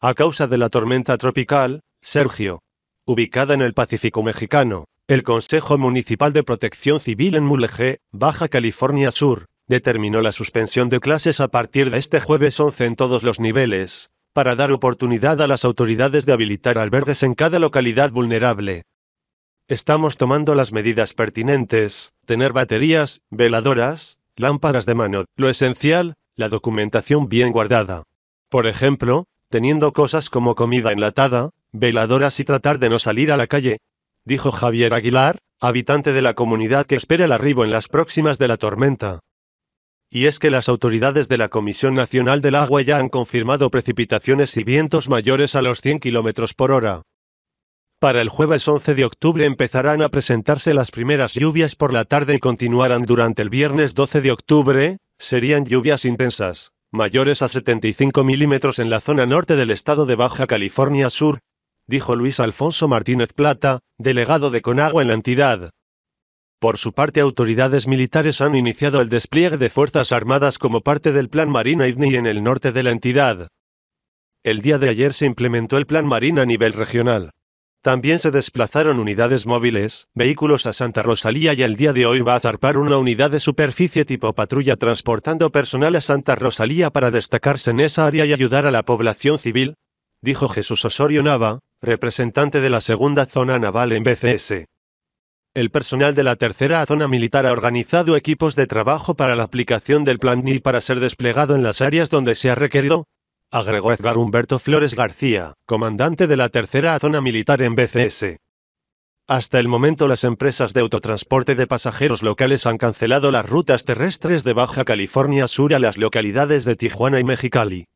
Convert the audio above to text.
A causa de la tormenta tropical, Sergio, ubicada en el Pacífico mexicano, el Consejo Municipal de Protección Civil en Mulegé, Baja California Sur, determinó la suspensión de clases a partir de este jueves 11 en todos los niveles, para dar oportunidad a las autoridades de habilitar albergues en cada localidad vulnerable. Estamos tomando las medidas pertinentes, tener baterías, veladoras, lámparas de mano, lo esencial, la documentación bien guardada. Por ejemplo, teniendo cosas como comida enlatada, veladoras y tratar de no salir a la calle, dijo Javier Aguilar, habitante de la comunidad que espera el arribo en las próximas de la tormenta. Y es que las autoridades de la Comisión Nacional del Agua ya han confirmado precipitaciones y vientos mayores a los 100 km por hora. Para el jueves 11 de octubre empezarán a presentarse las primeras lluvias por la tarde y continuarán durante el viernes 12 de octubre, serían lluvias intensas mayores a 75 milímetros en la zona norte del estado de Baja California Sur, dijo Luis Alfonso Martínez Plata, delegado de Conagua en la entidad. Por su parte, autoridades militares han iniciado el despliegue de Fuerzas Armadas como parte del Plan Marina IDNI en el norte de la entidad. El día de ayer se implementó el Plan Marina a nivel regional. También se desplazaron unidades móviles, vehículos a Santa Rosalía y el día de hoy va a zarpar una unidad de superficie tipo patrulla transportando personal a Santa Rosalía para destacarse en esa área y ayudar a la población civil, dijo Jesús Osorio Nava, representante de la segunda zona naval en BCS. El personal de la tercera zona militar ha organizado equipos de trabajo para la aplicación del plan y para ser desplegado en las áreas donde se ha requerido, agregó Edgar Humberto Flores García, comandante de la tercera zona militar en BCS. Hasta el momento las empresas de autotransporte de pasajeros locales han cancelado las rutas terrestres de Baja California Sur a las localidades de Tijuana y Mexicali.